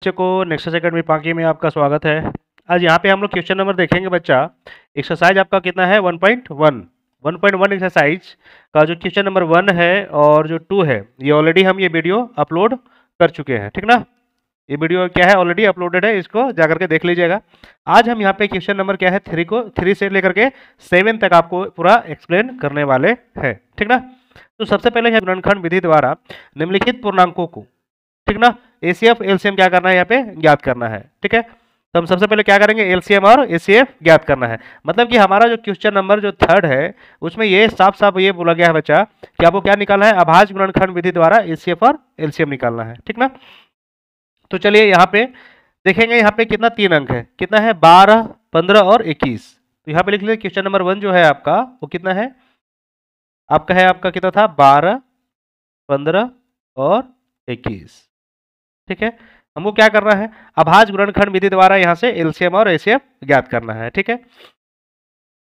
बच्चे को nexus academy पाकि में आपका स्वागत है आज यहाँ पे हम लोग क्वेश्चन नंबर देखेंगे बच्चा एक्सरसाइज आपका कितना है 1.1 1.1 एक्सरसाइज का जो क्वेश्चन नंबर वन है और जो टू है ये ऑलरेडी हम ये वीडियो अपलोड कर चुके हैं ठीक ना ये वीडियो क्या है ऑलरेडी अपलोडेड है इसको जाकर के देख लीजिएगा आज हम यहाँ पे क्वेश्चन नंबर क्या है थ्री को थ्री से लेकर के सेवन तक आपको पूरा एक्सप्लेन करने वाले हैं ठीक ना तो सबसे पहले गुणनखंड विधि द्वारा निम्नलिखित पूर्णांकों को ठीक ना एसीएफ एलसीएम क्या करना है यहाँ पे ज्ञात करना है ठीक है तो हम सबसे पहले क्या करेंगे एलसीएम और एसीएफ ज्ञात करना है मतलब कि हमारा जो क्वेश्चन नंबर जो थर्ड है उसमें ये साफ साफ ये बोला गया है बच्चा कि आपको क्या निकालना है आभाज गुणनखंड विधि द्वारा एसीएफ और एलसीएम निकालना है ठीक ना तो चलिए यहाँ पे देखेंगे यहाँ पे कितना तीन अंक है कितना है बारह पंद्रह और इक्कीस तो यहाँ पे लिख लीजिए क्वेश्चन नंबर वन जो है आपका वो कितना है आपका है आपका कितना था बारह पंद्रह और इक्कीस ठीक है हमको क्या करना है अभाज गुणनखंड विधि द्वारा यहाँ से एलसीएम और एसीएम ज्ञात करना है ठीक है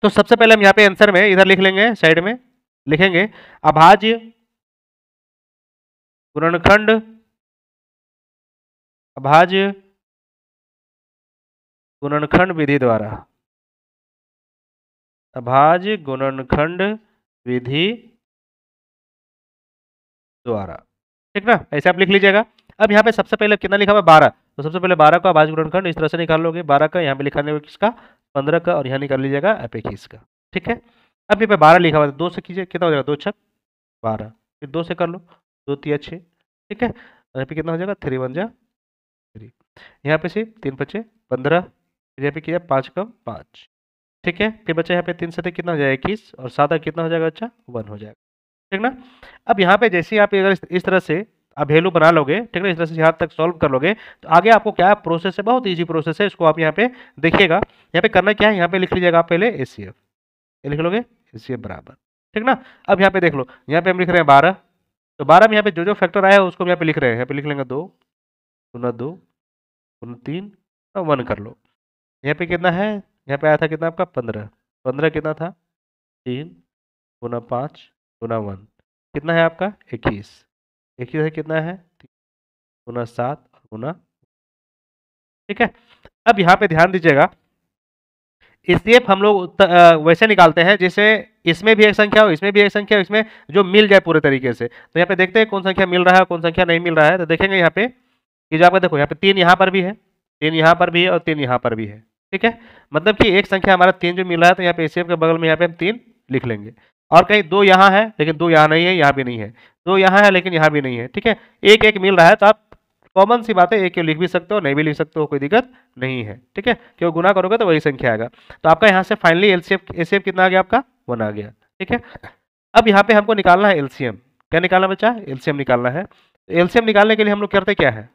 तो सबसे पहले हम यहाँ पे आंसर में इधर लिख लेंगे साइड में लिखेंगे अभाज गुणनखंड अभाज गुणनखंड विधि द्वारा अभाज गुणनखंड विधि द्वारा ठीक ना ऐसे आप लिख लीजिएगा अब यहाँ पे सबसे पहले कितना लिखा हुआ बारह तो सबसे पहले बारह का आवाज खंड इस तरह से निकाल लोगे बारह का यहाँ पे लिखाने में किसका पंद्रह का और यहाँ निकाल लीजिएगा अपेक्षिस का ठीक है अब यहाँ पे बारह लिखा हुआ दो से कीजिए कितना हो जाएगा दो छक बारह फिर दो से कर लो दो तीन छः ठीक है यहाँ पे कितना हो जाएगा थ्री वन जा थ्री यहाँ पे से तीन पचे पंद्रह फिर यहाँ पे किया पाँच कम पाँच ठीक है फिर बच्चा यहाँ पे तीन सतह कितना हो जाएगा इक्कीस और का कितना हो जाएगा अच्छा वन हो जाएगा ठीक ना अब यहाँ पे जैसे आप अगर इस तरह से आप अभेलू बना लोगे ठीक है इस तरह से यहाँ तक सॉल्व कर लोगे तो आगे आपको क्या प्रोसेस है बहुत ईजी प्रोसेस है इसको आप यहाँ पे देखिएगा यहाँ पे करना क्या है यहाँ पे लिख लीजिएगा आप पहले ए सी एफ लिख लोगे ए सी एफ बराबर ठीक ना अब यहाँ पे देख लो यहाँ पे हम लिख रहे हैं बारह तो बारह में यहाँ पे जो जो फैक्टर आया है उसको यहाँ पे लिख रहे हैं यहाँ पे लिख लेंगे दो पुनः दो पुनः तीन और वन कर लो यहाँ पे कितना है यहाँ पे आया था कितना आपका पंद्रह पंद्रह कितना था तीन पुनः पाँच पुनः वन कितना है आपका इक्कीस देखिए कितना है गुना सात गुना ठीक है अब यहाँ पे ध्यान दीजिएगा इसलिए हम लोग वैसे निकालते हैं जैसे इसमें भी एक संख्या हो इसमें भी एक संख्या हो इसमें जो मिल जाए पूरे तरीके से तो यहाँ पे देखते हैं कौन संख्या मिल रहा है कौन संख्या नहीं मिल रहा है तो देखेंगे यहाँ पे कि जो आपका देखो यहाँ पे तीन यहाँ पर भी है तीन यहाँ पर भी है और तीन यहाँ पर भी है ठीक है मतलब कि एक संख्या हमारा तीन जो मिल रहा है तो यहाँ पे एसीएफ के बगल में यहाँ पे हम तीन लिख लेंगे और कहीं दो यहाँ है लेकिन दो यहाँ नहीं है यहाँ भी नहीं है दो यहाँ है लेकिन यहाँ भी नहीं है ठीक है एक एक मिल रहा है तो आप कॉमन सी बात है एक लिख भी सकते हो नहीं भी लिख सकते हो कोई दिक्कत नहीं है ठीक है क्यों गुना करोगे तो वही संख्या आएगा तो आपका यहाँ से फाइनली एल सी कितना आ गया आपका वन आ गया ठीक है अब यहाँ पे हमको निकालना है एल क्या निकालना बच्चा एल निकालना है एल निकालने के लिए हम लोग करते क्या है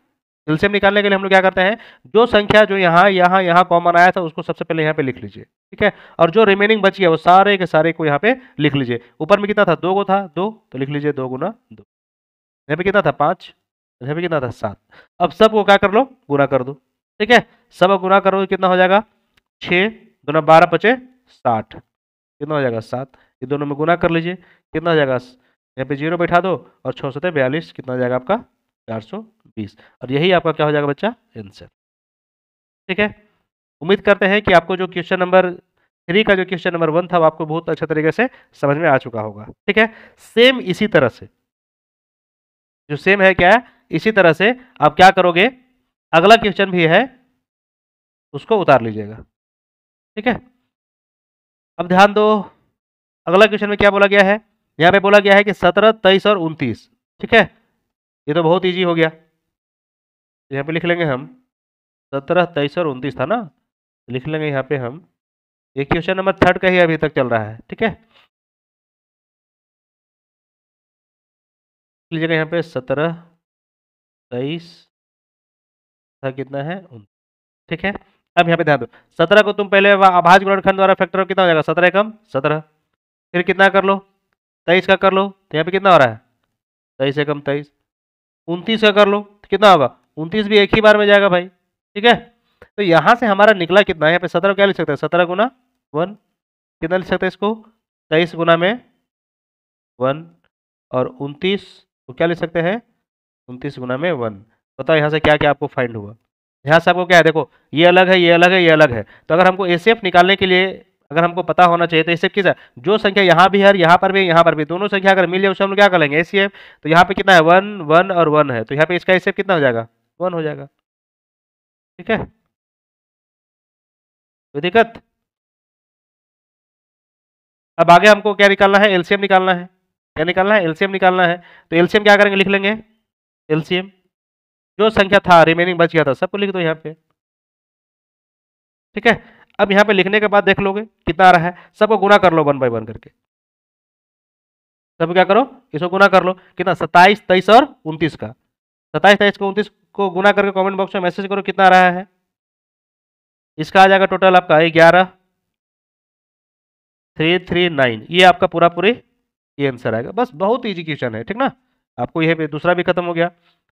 एल्सियम निकालने के लिए हम लोग क्या करते हैं जो संख्या जो यहाँ यहाँ यहाँ कॉमन आया था उसको सबसे पहले यहाँ पे लिख लीजिए ठीक है और जो रिमेनिंग बची है वो सारे के सारे को यहाँ पे लिख लीजिए ऊपर में कितना था दो को था दो तो लिख लीजिए दो गुना दो यहाँ पे कितना था पाँच यहाँ पे कितना था सात अब सबको क्या कर लो गुना कर दो ठीक है सब गुना करो कितना हो जाएगा छः दोनों बारह पचे साठ कितना हो जाएगा सात ये दोनों में गुना कर लीजिए कितना हो जाएगा यहाँ पे जीरो बैठा दो और छः सौ बयालीस कितना हो जाएगा आपका 420 और यही आपका क्या हो जाएगा बच्चा आंसर ठीक है उम्मीद करते हैं कि आपको जो क्वेश्चन नंबर थ्री का जो क्वेश्चन नंबर वन था वो आपको बहुत अच्छे तरीके से समझ में आ चुका होगा ठीक है सेम इसी तरह से जो सेम है क्या है इसी तरह से आप क्या करोगे अगला क्वेश्चन भी है उसको उतार लीजिएगा ठीक है अब ध्यान दो अगला क्वेश्चन में क्या बोला गया है यहाँ पे बोला गया है कि सत्रह तेईस और उनतीस ठीक है ये तो बहुत ईजी हो गया यहाँ पे लिख लेंगे हम सत्रह तेईस और उनतीस था ना लिख लेंगे यहाँ पे हम ये क्वेश्चन नंबर थर्ड का ही अभी तक चल रहा है ठीक है लीजिएगा यहाँ पे सत्रह तेईस था कितना है उनतीस ठीक है अब यहाँ पे ध्यान दो सत्रह को तुम पहले आभाज गुणनखंड द्वारा फैक्टर कितना हो जाएगा सत्रह कम सत्रह फिर कितना कर लो तेईस का कर लो तो यहाँ पे कितना हो रहा है तेईस एकम तेईस उनतीस का कर लो तो कितना होगा उनतीस भी एक ही बार में जाएगा भाई ठीक है तो यहाँ से हमारा निकला कितना यहाँ पे सत्रह क्या लिख सकते हैं सत्रह गुना वन कितना लिख सकते हैं इसको तेईस गुना में वन और उनतीस तो क्या लिख सकते हैं उनतीस गुना में वन बताओ यहाँ से क्या क्या आपको फाइंड हुआ यहाँ से आपको क्या है देखो ये अलग है ये अलग है ये अलग है तो अगर हमको ए निकालने के लिए अगर हमको पता होना चाहिए तो इससे है जो संख्या यहाँ भी है यहाँ पर भी यहाँ पर भी दोनों संख्या अगर मिले उसे हम लोग क्या करेंगे ए सी एस तो यहाँ पे कितना है वन वन और वन है तो यहाँ पे इसका एस कितना हो जाएगा वन हो जाएगा ठीक है कोई दिक्कत अब आगे हमको क्या निकालना है एलसीएम निकालना है क्या निकालना है एलसीएम निकालना है तो एलसीएम क्या करेंगे लिख लेंगे एलसीएम जो संख्या था रिमेनिंग बच गया था सबको लिख दो यहाँ पे ठीक है अब यहाँ पे लिखने के बाद देख लोगे कितना आ रहा है सबको गुना कर लो वन बाई वन करके सब क्या करो इसको गुना कर लो कितना सत्ताईस तेईस और उनतीस का सत्ताईस तेईस को उनतीस को गुना करके कमेंट बॉक्स में मैसेज करो कितना आ रहा है इसका आ जाएगा टोटल आपका ग्यारह थ्री थ्री नाइन ये आपका पूरा पूरी ये आंसर आएगा बस बहुत ईजी क्वेश्चन है ठीक ना आपको यह दूसरा भी खत्म हो गया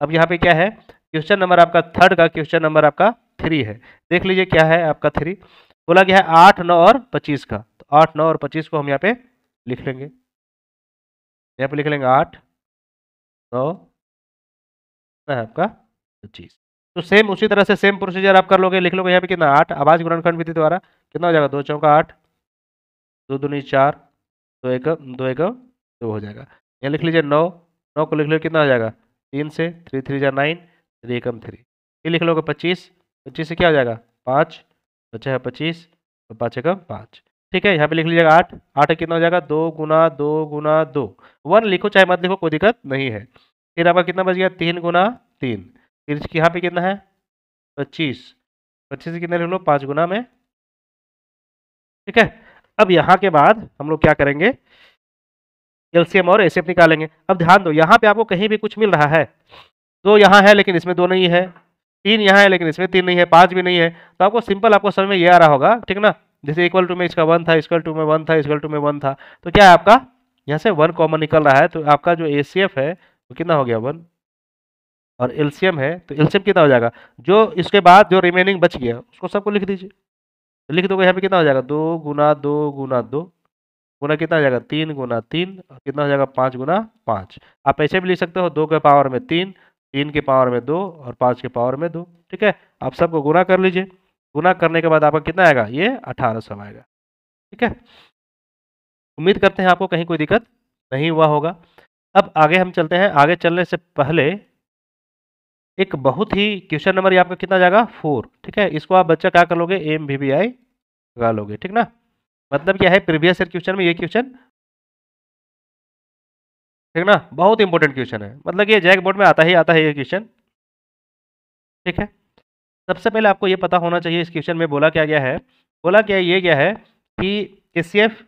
अब यहाँ पे क्या है क्वेश्चन नंबर आपका थर्ड का क्वेश्चन नंबर आपका थ्री है देख लीजिए क्या है आपका थ्री बोला गया है आठ नौ और पच्चीस का तो आठ नौ और पच्चीस को हम यहाँ पे लिख लेंगे यहाँ पे लिख लेंगे आठ नौ है आपका पच्चीस तो सेम उसी तरह से सेम प्रोसीजर आप कर लोगे लिख लोगे यहाँ पे कितना आठ आवाज खंड विधि द्वारा कितना हो जाएगा दो चौका आठ दो दूनी चार दो एक दो एक दो हो जाएगा यहाँ लिख लीजिए नौ नौ को लिख लो कितना हो जाएगा तीन से थ्री थ्री जा नाइन थ्री एकम थ्री ये लिख लोगे पच्चीस पच्चीस से क्या हो जाएगा पाँच तो छः पच्चीस तो पाँच एक पाँच ठीक है यहाँ पे लिख लीजिएगा आठ आठ कितना हो जाएगा दो गुना दो गुना दो वन लिखो चाहे मत लिखो कोई दिक्कत नहीं है फिर आपका कितना बच गया तीन गुना तीन फिर यहाँ पे कितना है पच्चीस पच्चीस से कितना लिख लो पाँच गुना में ठीक है अब यहाँ के बाद हम लोग क्या करेंगे एलसीएम और एस निकालेंगे अब ध्यान दो यहाँ पे आपको कहीं भी कुछ मिल रहा है दो यहाँ है लेकिन इसमें दो नहीं है तीन यहाँ है लेकिन इसमें तीन नहीं है पाँच भी नहीं है तो आपको सिंपल आपको समझ में ये आ रहा होगा ठीक ना जैसे इक्वल टू में इसका वन था इक्वल टू में वन था इक्वल टू में वन था तो क्या है आपका यहाँ से वन कॉमन निकल रहा है तो आपका जो ए है वो कितना हो गया वन और एलसीएम है तो एलसीएम कितना हो जाएगा जो इसके बाद जो रिमेनिंग बच गया उसको सबको लिख दीजिए तो लिख दोगे यहाँ पे कितना हो जाएगा दो गुना दो गुना दो गुना कितना हो जाएगा तीन गुना तीन और कितना हो जाएगा पाँच गुना पाँच आप ऐसे भी लिख सकते हो दो के पावर में तीन तीन के पावर में दो और पाँच के पावर में दो ठीक है आप सबको गुना कर लीजिए गुना करने के बाद आपका कितना आएगा ये अठारह सौ आएगा ठीक है उम्मीद करते हैं आपको कहीं कोई दिक्कत नहीं हुआ होगा अब आगे हम चलते हैं आगे चलने से पहले एक बहुत ही क्वेश्चन नंबर ये आपका कितना जाएगा फोर ठीक है इसको आप बच्चा क्या कर लोगे एम वी बी आई लगा लोगे ठीक ना मतलब क्या है प्रीवियस ईयर क्वेश्चन में ये क्वेश्चन ठीक ना बहुत इंपॉर्टेंट क्वेश्चन है मतलब ये जैक बोर्ड में आता ही आता है ये क्वेश्चन ठीक है सबसे पहले आपको ये पता होना चाहिए इस क्वेश्चन में बोला क्या गया है बोला क्या ये गया है कि एस सी एफ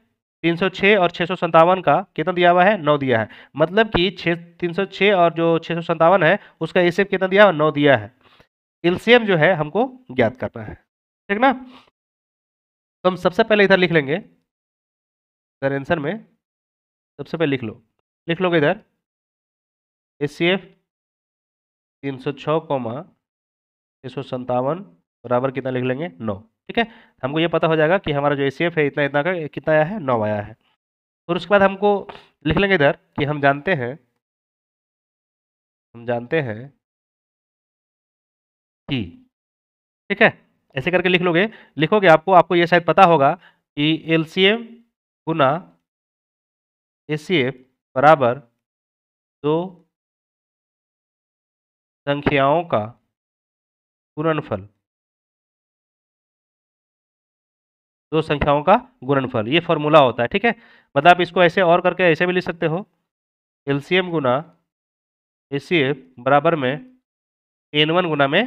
तीन सौ छः और छः सौ संतावन का कितना दिया हुआ है नौ दिया है मतलब कि छः तीन सौ छः और जो छः सौ संतावन है उसका ए सी एफ कितना दिया हुआ नौ दिया है एल सी एम जो है हमको ज्ञात करना है ठीक ना तो हम सबसे पहले इधर लिख लेंगे सर आंसर में सबसे पहले लिख लो लिख लोगे इधर एस सी एफ तीन सौ छः कोमा छः सौ संतावन बराबर कितना लिख लेंगे नौ ठीक है तो हमको ये पता हो जाएगा कि हमारा जो ए सी एफ है इतना इतना का कितना आया है नौ आया है और उसके बाद हमको लिख लेंगे इधर कि हम जानते हैं हम जानते हैं कि ठीक है ऐसे करके लिख लोगे लिखोगे आपको आपको ये शायद पता होगा कि एल सी एम गुना ए सी एफ बराबर दो संख्याओं का गुणनफल दो संख्याओं का गुणनफल ये फॉर्मूला होता है ठीक है मतलब आप इसको ऐसे और करके ऐसे भी लिख सकते हो एल सी एम गुना ए सी एफ बराबर में एन वन गुना में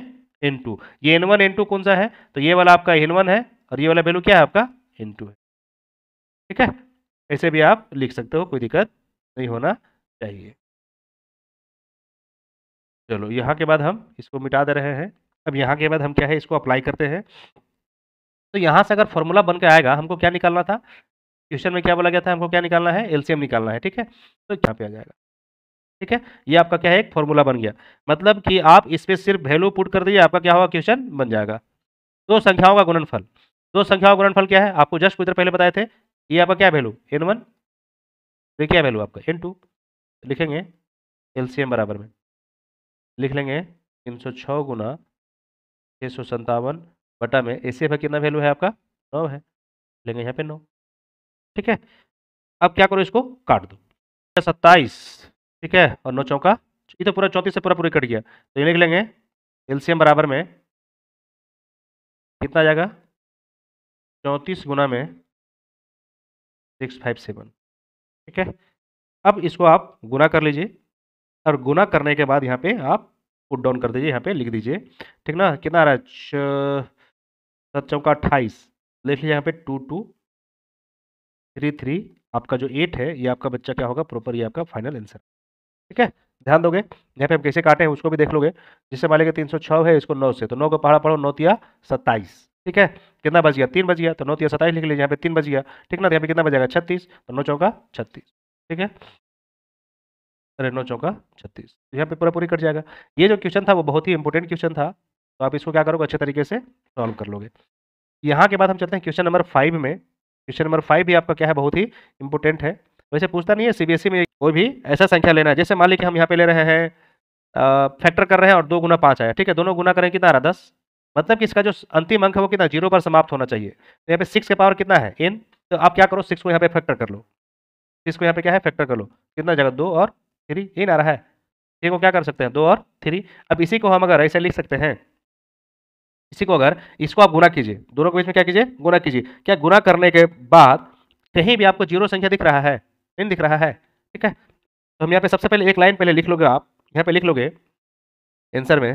एन टू ये एन वन एन टू कौन सा है तो ये वाला आपका एन वन है और ये वाला वैल्यू क्या है आपका एन टू है ठीक है ऐसे भी आप लिख सकते हो कोई दिक्कत नहीं होना चाहिए चलो यहाँ के बाद हम इसको मिटा दे रहे हैं अब यहाँ के बाद हम क्या है इसको अप्लाई करते हैं तो यहाँ से अगर फॉर्मूला बन के आएगा हमको क्या निकालना था क्वेश्चन में क्या बोला गया था हमको क्या निकालना है एलसीएम निकालना है ठीक है तो यहाँ पे आ जाएगा ठीक है ये आपका क्या है एक फॉर्मूला बन गया मतलब कि आप इस पर सिर्फ वैल्यू पुट कर दीजिए आपका क्या होगा क्वेश्चन बन जाएगा दो संख्याओं का गुणनफल दो संख्याओं का गुणनफल क्या है आपको जस्ट कुछ पहले बताए थे ये आपका क्या वैल्यू एन वन तो क्या वैल्यू आपका एन टू लिखेंगे एलसीएम बराबर में लिख लेंगे तीन सौ छः गुना छः सौ संतावन बटा में ए का कितना वैल्यू है आपका नौ है लेंगे यहाँ पे नौ ठीक है अब क्या करो इसको काट दो सत्ताईस ठीक है और नौ चौका ये तो पूरा चौंतीस से पूरा पूरी कट गया तो ये लिख लेंगे एलसीएम बराबर में कितना आ जाएगा चौंतीस गुना में सिक्स फाइव सेवन ठीक है अब इसको आप गुना कर लीजिए और गुना करने के बाद यहाँ पे आप पुट डाउन कर दीजिए यहाँ पे लिख दीजिए ठीक ना कितना आ रहा है चौका अट्ठाईस लिख लीजिए यहाँ पे टू टू थ्री थ्री आपका जो एट है ये आपका बच्चा क्या होगा प्रॉपर ये आपका फाइनल आंसर ठीक है ध्यान दोगे यहाँ पे आप कैसे काटे हैं उसको भी देख लोगे जिससे मान लीजिए तीन सौ छः है इसको नौ से तो नौ को पहाड़ा पढ़ो नौ तिया सत्ताईस ठीक है कितना बज गया तीन बज गया तो नौ तीन सत्ताईस लिख लीजिए यहाँ पे तीन बज गया ठीक ना तो यहाँ पे कितना बजेगा छत्तीस तो नौ चौका छत्तीस ठीक है अरे नौ चौका छत्तीस तो यहाँ पे पूरा पूरी कट जाएगा ये जो क्वेश्चन था वो बहुत ही इंपॉर्टेंट क्वेश्चन था तो आप इसको क्या करोगे अच्छे तरीके से सॉल्व कर लोगे यहाँ के बाद हम चलते हैं क्वेश्चन नंबर फाइव में क्वेश्चन नंबर फाइव भी आपका क्या है बहुत ही इंपॉर्टेंट है वैसे पूछता नहीं है सीबीएसई e में कोई भी ऐसा संख्या लेना है जैसे मान लीजिए हम यहाँ पे ले रहे हैं फैक्टर कर रहे हैं और दो गुना पाँच आया ठीक है दोनों गुना करें कितना आ रहा दस मतलब कि इसका जो अंतिम अंक है वो कितना जीरो पर समाप्त होना चाहिए तो यहाँ पे सिक्स के पावर कितना है एन तो आप क्या करो सिक्स को यहाँ पे फैक्टर कर लो सिक्स को यहाँ पे क्या है फैक्टर कर लो कितना जगह दो और थ्री एन आ रहा है थ्री को क्या कर सकते हैं दो और थ्री अब इसी को हम अगर ऐसे लिख सकते हैं इसी को अगर इसको आप गुना कीजिए दोनों के बीच में क्या कीजिए गुना कीजिए क्या गुना करने के बाद कहीं भी आपको जीरो संख्या दिख रहा है एन दिख रहा है ठीक है तो हम यहाँ पे सबसे पहले एक लाइन पहले लिख लोगे आप यहाँ पे लिख लोगे आंसर में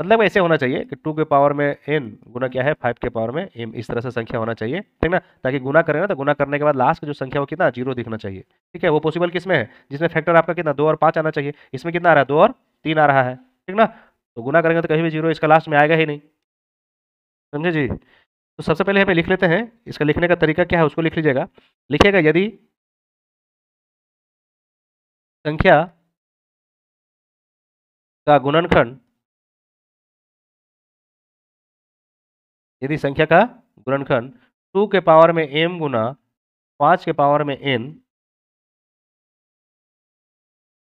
मतलब ऐसे होना चाहिए कि टू के पावर में एन गुना क्या है फाइव के पावर में एम इस तरह से संख्या होना चाहिए ठीक ना ताकि गुना करें ना तो गुना करने के बाद लास्ट का जो संख्या वो कितना जीरो दिखना चाहिए ठीक है वो पॉसिबल किसमें है जिसमें फैक्टर आपका कितना दो और पाँच आना चाहिए इसमें कितना आ रहा है दो और तीन आ रहा है ठीक ना तो गुना करेंगे तो कहीं भी जीरो इसका लास्ट में आएगा ही नहीं समझे जी तो सबसे पहले हमें लिख लेते हैं इसका लिखने का तरीका क्या है उसको लिख लीजिएगा लिखिएगा यदि संख्या का गुणनखंड यदि संख्या का गुणनखंड टू के पावर में एम गुना पाँच के पावर में एन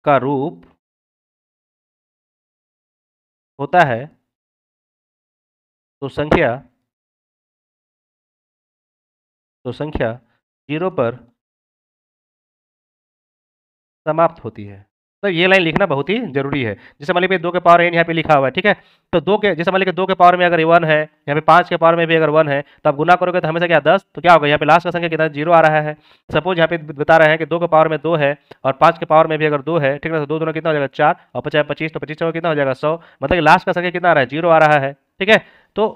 का रूप होता है तो संख्या तो संख्या जीरो पर समाप्त होती है तो ये लाइन लिखना बहुत ही जरूरी है जैसे मान लीजिए दो के पावर एन यहाँ पे लिखा हुआ है ठीक है तो दो के जैसे मान लीजिए दो के पावर में अगर वन है यहाँ पे पाँच के पावर में भी अगर वन है तो आप गुना करोगे तो हमेशा क्या दस तो क्या होगा यहाँ पे लास्ट का संख्या कितना जीरो आ रहा है सपोज यहाँ पे बता रहे हैं कि दो के पावर में दो है और पाँच के पावर में भी अगर दो है ठीक है तो दो दोनों कितना हो जाएगा चार और पचास पच्चीस तो पच्चीस में कितना हो जाएगा सौ मतलब लास्ट का संख्या कितना आ रहा है जीरो आ रहा है ठीक है तो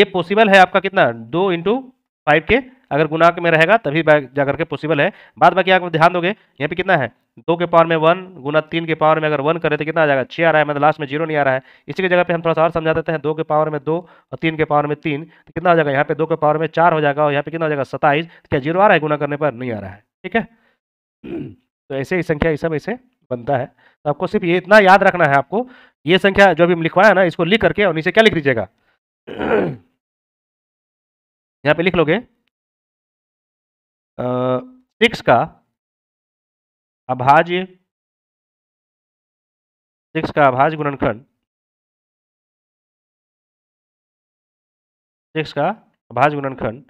ये पॉसिबल है आपका कितना दो इंटू फाइव के अगर गुना में रहेगा तभी जाकर के पॉसिबल है बाद बाकी आप ध्यान दोगे यहाँ पे कितना है दो के पावर में वन गुना तीन के पावर में अगर वन करें तो कितना आ जाएगा छः आ रहा है मतलब लास्ट में जीरो नहीं आ रहा है इसी की जगह पे हम थोड़ा सा और समझा देते हैं दो के पावर में दो और तीन के पावर में तीन तो कितना हो जाएगा यहाँ पे दो के पावर में चार हो जाएगा और यहाँ पे कितना हो जाएगा सत्ताईस तो क्या जीरो आ रहा है गुना करने पर नहीं आ रहा है ठीक है तो ऐसे ही संख्या ये सब ऐसे बनता है तो आपको सिर्फ ये इतना याद रखना है आपको ये संख्या जो भी लिखवाया ना इसको लिख करके और नीचे क्या लिख दीजिएगा यहाँ पे लिख लोगे सिक्स का अभाज्य सिक्स का अभाज्य गुणनखंड सिक्स का अभाज गुणनखंड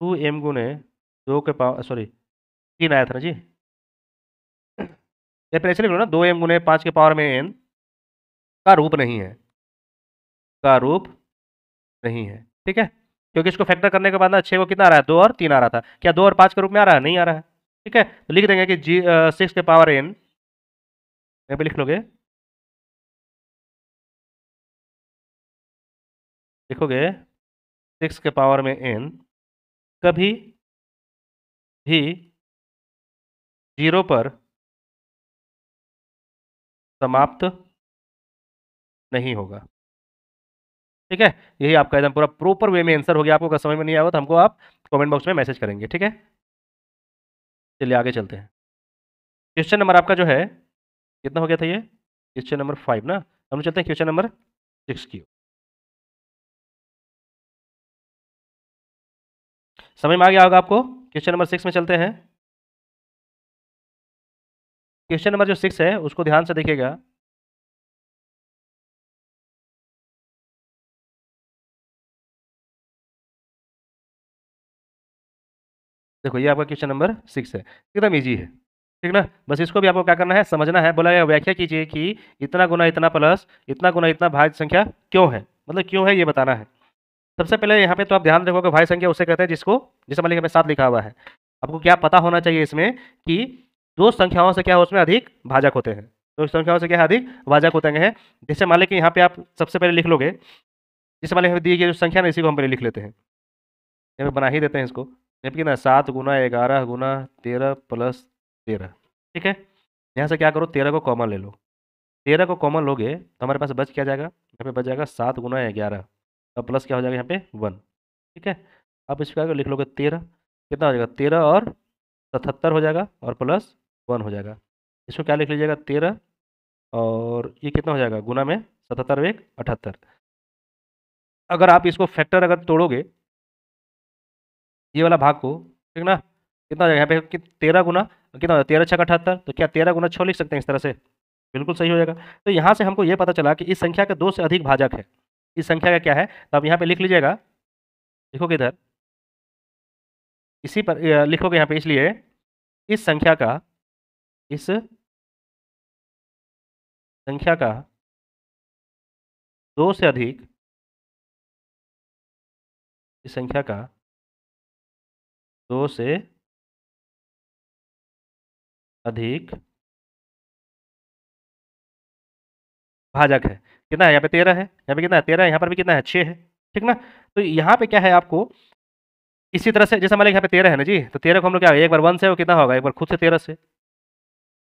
टू एम गुने दो के पावर सॉरी तीन आया था ना जी ये ऐसे नहीं ना दो एम गुने पाँच के पावर में एन का रूप नहीं है का रूप नहीं है ठीक है क्योंकि इसको फैक्टर करने के बाद ना छः को कितना आ रहा है दो और तीन आ रहा था क्या दो और पाँच के रूप में आ रहा है नहीं आ रहा है ठीक है तो लिख देंगे कि जी सिक्स के पावर एन यहाँ पे लिख लोगे लिखोगे सिक्स के पावर में एन कभी भी जीरो पर समाप्त नहीं होगा ठीक है यही आपका एकदम पूरा प्रॉपर वे में आंसर हो गया आपको अगर समझ में नहीं आया तो हमको आप कमेंट बॉक्स में मैसेज करेंगे ठीक है चलिए आगे चलते हैं क्वेश्चन नंबर आपका जो है कितना हो गया था ये क्वेश्चन नंबर फाइव ना हम चलते हैं क्वेश्चन नंबर सिक्स की समय में आ गया होगा आपको क्वेश्चन नंबर सिक्स में चलते हैं क्वेश्चन नंबर जो सिक्स है उसको ध्यान से देखिएगा देखो ये आपका क्वेश्चन नंबर सिक्स है एकदम ईजी है ठीक ना बस इसको भी आपको क्या करना है समझना है बोला या व्याख्या कीजिए कि इतना गुना इतना प्लस इतना गुना इतना भाई संख्या क्यों है मतलब क्यों है ये बताना है सबसे पहले यहाँ पे तो आप ध्यान रखोगे भाई संख्या उसे कहते हैं जिसको जिसे मान लीजिए साथ लिखा हुआ है आपको क्या पता होना चाहिए इसमें कि दो संख्याओं से क्या उसमें अधिक भाजक होते हैं दो संख्याओं से क्या है अधिक भाजक होते हैं जैसे मान लीजिए यहाँ पे आप सबसे पहले लिख लोगे जैसे मान लीजिए दी गई जो संख्या ना इसी को हम पहले लिख लेते हैं यहाँ बना ही देते हैं इसको जबकि ना सात गुना ग्यारह गुना तेरह प्लस तेरह ठीक है यहाँ से क्या करो तेरह को कॉमन ले लो तेरह को कॉमन लोगे तो हमारे पास बच क्या जाएगा यहाँ पे बच जाएगा सात गुना ग्यारह और प्लस क्या हो जाएगा यहाँ पे वन ठीक है आप इसको लिख लोगे तेरह कितना हो जाएगा तेरह और सतहत्तर हो जाएगा और प्लस वन हो जाएगा इसको क्या लिख लीजिएगा तेरह और ये कितना हो जाएगा गुना में सतहत्तर एक अठहत्तर अगर आप इसको फैक्टर अगर तोड़ोगे ये वाला भाग को ठीक ना कितना यहाँ पे तेरह गुना कितना तेरह छः अठहत्तर तो क्या तेरह गुना छः लिख सकते हैं इस तरह से बिल्कुल सही हो जाएगा तो यहाँ से हमको ये पता चला कि इस संख्या का दो से अधिक भाजक है इस संख्या का क्या है तो आप यहाँ पे लिख लीजिएगा लिखोगे इधर इसी पर लिखोगे यहाँ पे इसलिए इस संख्या का इस संख्या का दो से अधिक इस संख्या का दो से अधिक भाजक है कितना है यहाँ पे तेरह है यहाँ पे कितना है तेरह यहाँ पर भी कितना है छः है ठीक ना तो यहाँ पे क्या है आपको इसी तरह से जैसे हमारे यहाँ पे तेरह है ना जी तो तेरह को हम लोग क्या एक बार वन से वो कितना होगा एक बार खुद से तेरह से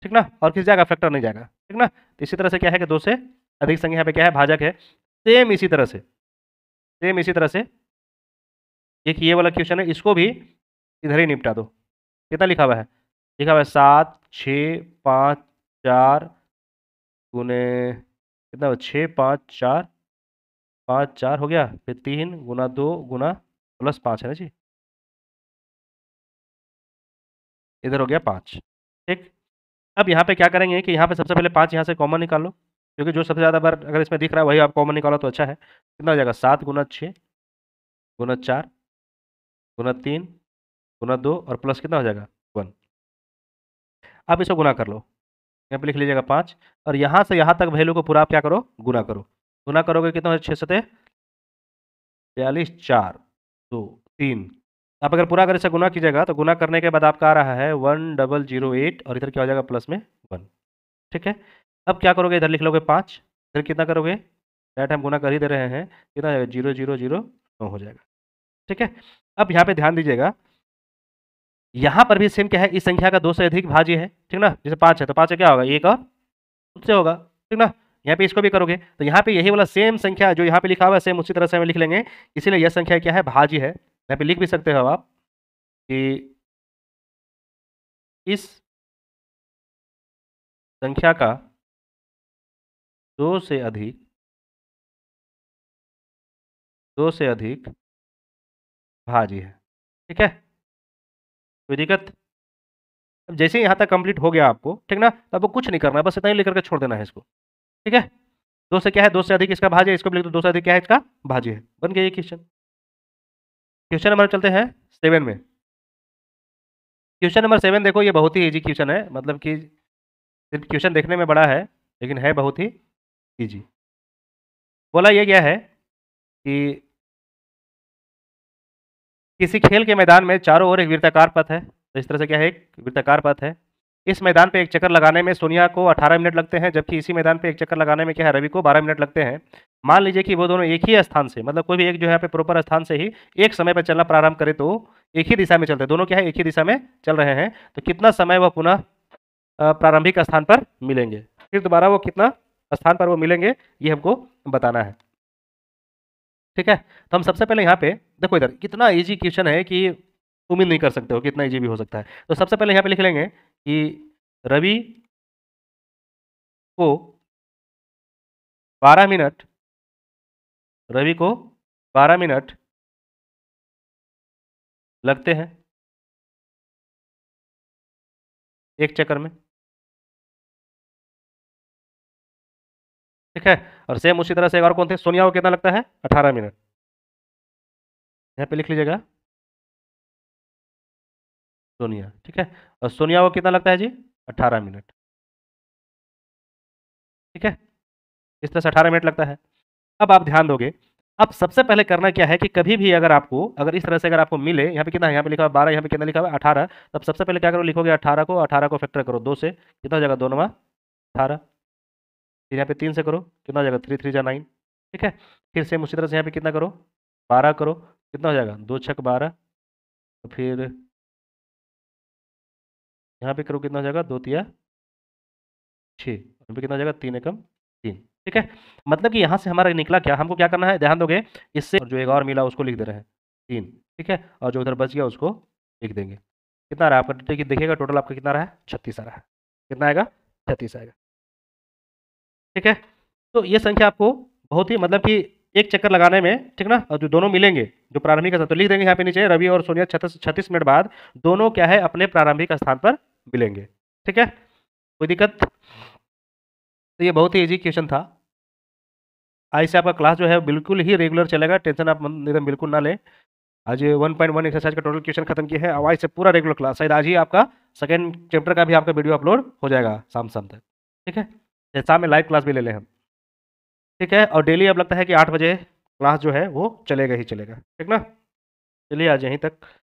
ठीक ना और किसी जाएगा फैक्टर नहीं जाएगा ठीक ना तो इसी तरह से क्या है कि दो से अधिक संख्या पे क्या है भाजक है सेम इसी तरह से सेम इसी तरह से एक ये वाला क्वेश्चन है इसको भी इधर ही निपटा दो कितना लिखा हुआ है लिखा हुआ है सात छः पाँच चार गुने कितना छः पाँच चार पाँच चार हो गया फिर तीन गुना दो गुना प्लस पाँच है ना जी इधर हो गया पाँच ठीक अब यहाँ पे क्या करेंगे कि यहाँ पे सबसे पहले पाँच यहाँ से कॉमन निकाल लो क्योंकि जो सबसे ज़्यादा बार अगर इसमें दिख रहा है वही आप कॉमन निकालो तो अच्छा है कितना हो जाएगा सात गुना छः गुना चार गुना तीन गुना दो और प्लस कितना हो जाएगा वन आप इसको गुना कर लो यहाँ पे लिख लीजिएगा पाँच और यहाँ से यहाँ तक वैल्यू को पूरा आप क्या करो गुना करो गुना करोगे कितना हो छः सतह बयालीस चार दो तीन आप अगर पूरा अगर इसे गुना कीजिएगा तो गुना करने के बाद आपका आ रहा है वन डबल जीरो एट और इधर क्या हो जाएगा प्लस में वन ठीक है अब क्या करोगे इधर लिख लोगे पाँच इधर कितना करोगे डायरेक्ट हम गुना कर ही दे रहे हैं कितना जीरो जीरो जीरो नौ हो जाएगा ठीक है अब यहाँ पे ध्यान दीजिएगा यहां पर भी सेम क्या है इस संख्या का दो से अधिक भाज्य है ठीक ना जैसे पाँच है तो पांच क्या होगा एक और उससे होगा ठीक ना यहाँ पे इसको भी करोगे तो यहाँ पे यही वाला सेम संख्या जो यहाँ पे लिखा हुआ है सेम उसी तरह से हम लिख लेंगे इसीलिए यह संख्या क्या है भाज्य है यहाँ पे लिख भी सकते हो आप कि इस संख्या का दो से अधिक दो से अधिक भाज्य है ठीक है कोई दिक्कत अब जैसे यहाँ तक कंप्लीट हो गया आपको ठीक ना तो आपको कुछ नहीं करना है बस इतना ही लेकर के छोड़ देना है इसको ठीक है दो से क्या है दो से अधिक इसका भाजी है इसको लिख दो से अधिक क्या है इसका भाजी है बन गया ये क्वेश्चन क्वेश्चन नंबर चलते हैं सेवन में क्वेश्चन नंबर सेवन देखो ये बहुत ही ईजी क्वेश्चन है मतलब कि क्वेश्चन देखने में बड़ा है लेकिन है बहुत ही ईजी बोला ये क्या है कि किसी खेल के मैदान में चारों ओर एक वृत्ताकार पथ है तो इस तरह से क्या है एक वृत्ताकार पथ है इस मैदान पर एक चक्कर लगाने में सोनिया को अठारह मिनट लगते हैं जबकि इसी मैदान पर एक चक्कर लगाने में क्या है रवि को बारह मिनट लगते हैं मान लीजिए कि वो दोनों एक ही स्थान से मतलब कोई भी एक जो है प्रॉपर स्थान से ही एक समय पर चलना प्रारंभ करे तो एक ही दिशा में चलते हैं दोनों क्या है एक ही दिशा में चल रहे हैं तो कितना समय वह पुनः प्रारंभिक स्थान पर मिलेंगे फिर दोबारा वो कितना स्थान पर वो मिलेंगे ये हमको बताना है ठीक है तो हम सबसे पहले यहाँ पे देखो इधर कितना ईजी क्वेश्चन है कि उम्मीद नहीं कर सकते हो कितना ईजी भी हो सकता है तो सबसे पहले यहाँ पे लिख लेंगे कि रवि को बारह मिनट रवि को बारह मिनट लगते हैं एक चक्कर में ठीक है और सेम उसी तरह से एक और कौन थे सोनिया को कितना लगता है अठारह मिनट यहाँ पे लिख लीजिएगा सोनिया ठीक है और सोनिया को कितना लगता है जी अट्ठारह मिनट ठीक है इस तरह से अठारह मिनट लगता है अब आप ध्यान दोगे अब सबसे पहले करना क्या है कि कभी भी अगर आपको अगर इस तरह से अगर आपको मिले यहाँ पे कितना है यहाँ पे लिखा हुआ बारह यहाँ पे कितना लिखा हुआ अठारह तब सबसे पहले क्या करो लिखोगे अठारह को अठारह को फैक्टर करो दो से कितना हो जाएगा दोनों नवा अठारह यहाँ पे तीन से करो कितना हो जाएगा थ्री थ्री जा नाइन ठीक है फिर सेम उसी तरह से यहाँ पे कितना करो बारह करो कितना हो जाएगा दो छक बारह तो फिर यहाँ पे करो कितना हो जाएगा दो तिया छः पे कितना हो जाएगा तीन एकम तीन ठीक है मतलब कि यहाँ से हमारा निकला क्या हमको क्या करना है ध्यान दोगे इससे जो एक और मिला उसको लिख दे रहे हैं तीन ठीक है और जो उधर बच गया उसको लिख देंगे कितना रहा आपका देखिएगा टोटल आपका कितना रहा है छत्तीस आ रहा है कितना आएगा छत्तीस आएगा ठीक है तो ये संख्या आपको बहुत ही मतलब कि एक चक्कर लगाने में ठीक ना जो दोनों मिलेंगे जो प्रारंभिक स्थान तो लिख देंगे यहाँ पे नीचे रवि और सोनिया छत्तीस छत्तीस मिनट बाद दोनों क्या है अपने प्रारंभिक स्थान पर मिलेंगे ठीक है कोई दिक्कत तो ये बहुत ही ईजी क्वेश्चन था आज से आपका क्लास जो है बिल्कुल ही रेगुलर चलेगा टेंशन आप एकदम बिल्कुल ना लें आज 1.1 एक्सरसाइज का टोटल क्वेश्चन खत्म किए हैं और आज से पूरा रेगुलर क्लास शायद आज ही आपका सेकेंड चैप्टर का भी आपका वीडियो अपलोड हो जाएगा शाम शाम तक ठीक है शाम में लाइव क्लास भी ले लें हम ठीक है और डेली अब लगता है कि आठ बजे क्लास जो है वो चलेगा ही चलेगा ठीक ना चलिए आज यहीं तक